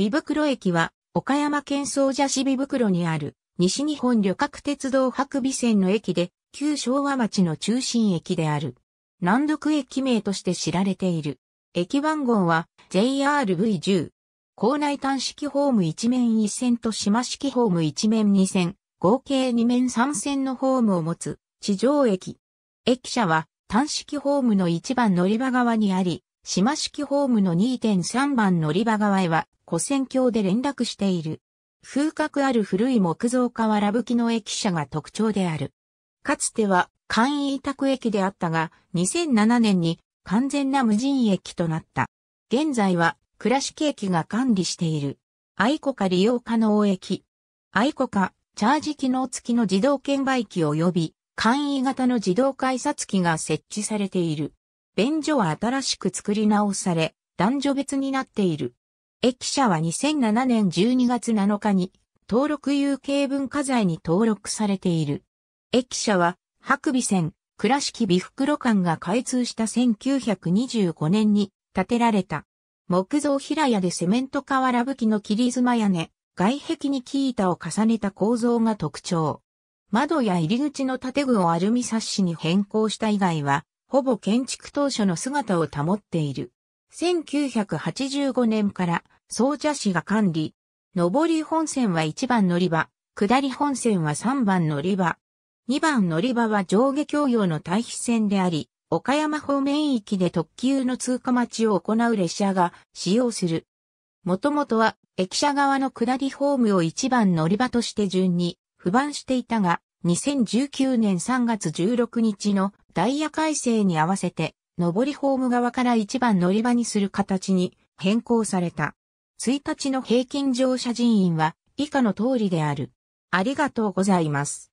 美袋駅は、岡山県総社市美袋にある、西日本旅客鉄道白備線の駅で、旧昭和町の中心駅である。難読駅名として知られている。駅番号は JRV10。校内端式ホーム一面一線と島式ホーム一面二線、合計二面三線のホームを持つ地上駅。駅舎は端式ホームの一番乗り場側にあり、島式ホームの2.3番乗り場側へは、古線橋で連絡している。風格ある古い木造瓦葺きの駅舎が特徴である。かつては簡易委託駅であったが、2007年に完全な無人駅となった。現在は倉敷駅が管理している。愛子か利用可能駅。愛子かチャージ機能付きの自動券売機及び簡易型の自動改札機が設置されている。便所は新しく作り直され、男女別になっている。駅舎は2007年12月7日に登録有形文化財に登録されている。駅舎は白尾線倉敷美袋館が開通した1925年に建てられた。木造平屋でセメント瓦吹きの切妻屋根、外壁に木板を重ねた構造が特徴。窓や入り口の建具をアルミサッシに変更した以外は、ほぼ建築当初の姿を保っている。1985年から総社市が管理。上り本線は1番乗り場、下り本線は3番乗り場。2番乗り場は上下共用の対比線であり、岡山方面域で特急の通過待ちを行う列車が使用する。もともとは駅舎側の下りホームを1番乗り場として順に不番していたが、2019年3月16日のダイヤ改正に合わせて、上りホーム側から1番乗り場にする形に変更された。1日の平均乗車人員は以下の通りである。ありがとうございます。